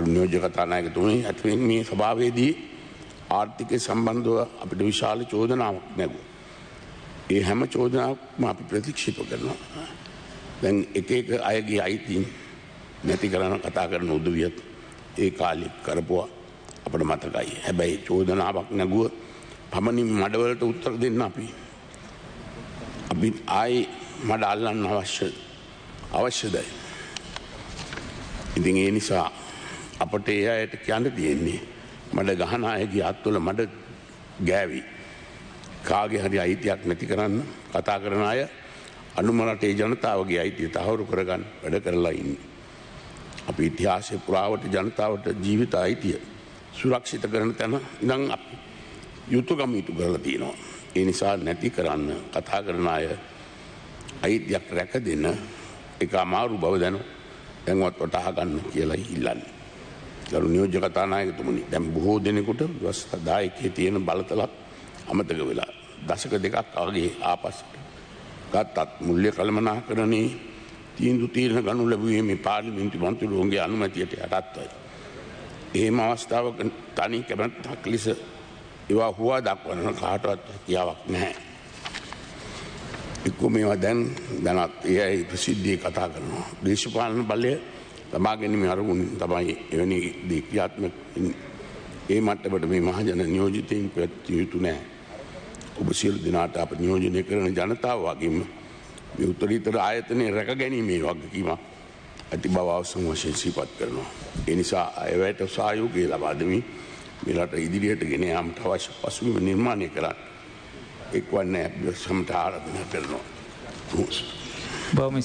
ගරු නියෝජ්‍ය කතානායකතුමනි ඇතුලින් මේ සභාවේදී ආර්ථිකය සම්බන්ධව අපිට විශාල චෝදනාවක් නැගුවා. ඒ හැම චෝදනාවක්ම අපි ප්‍රතික්ෂේප කරනවා. දැන් එක එක අයගේ අයිතීන් නැති කරන කතා කරන උදවියත් ඒ කාලෙ කරපුවා අපට මතකයි. හැබැයි චෝදනාවක් නැගුව පමණින් මඩවලට උත්තර දෙන්න අපි. අපි ආයි මඩ අල්ලන්න අවශ්‍ය අවශ්‍යදයි. ඉතින් ඒ නිසා අපට ඒ අයට කියන්න තියෙන්නේ. මට ගහන අයගේ අත්තුල මට ගෑවි. කාගේ හරි අයිතියක් නැති කරන්න කතා කරන අය අනුමරට ඒ ජනතාවගේ අයිතිය තහවුරු කරගන්න වැඩ කරලා ඉන්න. අපි ඉතිහාසය පුරාවට ජනතාවට ජීවිත අයිතිය සුරක්ෂිත කරන තැන ඉඳන් අපි යුතුකම ඉටු කරලා තියෙනවා. ඒ නිසා නැති කරන්න කතා කරන අය අයිතියක් රැක දෙන්න එක අමාරු බව දැන දැන්වත් වටහා ගන්න කියලා ඉල්ලන්නේ. ගරු නියෝජ්‍ය කතානායකතුමනි දැන් බොහෝ දෙනෙකුට දවස් 10 තියෙන බලතලත් අමතක වෙලා දශක දෙකක් ආගේ ආපස්සට ගත්තත් මුල්‍ය කළමනාකරණේ තීන්දුව තීරණ ගනු ලැබුවේ මේ පාර්ලිමේන්තු මන්ත්‍රීවරුන්ගේ අනුමැතියට යටත්වයි. එහෙම අවස්ථාවක තනි කැමැත්තක් ලෙස ඒවා හුවා දක්වන කාටවත් කියාවක් නැහැ. එක්කෝ මේවා දැන් දැනත් ඒ අය ප්‍රසිද්ධියේ කතා කරනවා. දේශපාලන බලය තබා ගැනීම අරමුණ තමයි එවැනි දෙක්්‍යාත්ම ඒ මට්ටමට මේ මහජන නියෝජිතයෙන් පැත්තිය යුතු නෑ. ඔබ සියලු දෙනාට අප නියෝජනය කරන ජනතාව වගේම මේ උත්තරීතර ආයතනය රැක ගැනීමේ වගකීම ඇති බව අවසන් වශයෙන් සිහිපත් කරනවා. ඒ නිසා එවැයට සහයෝගය ලබා දෙමින් මේ රට ඉදිරියට ගෙන යාමට අවශ්‍ය පසුබිම නිර්මාණය කරන්න එක්වන්නේ සමට ආරාධනා කරනවා. බොහොම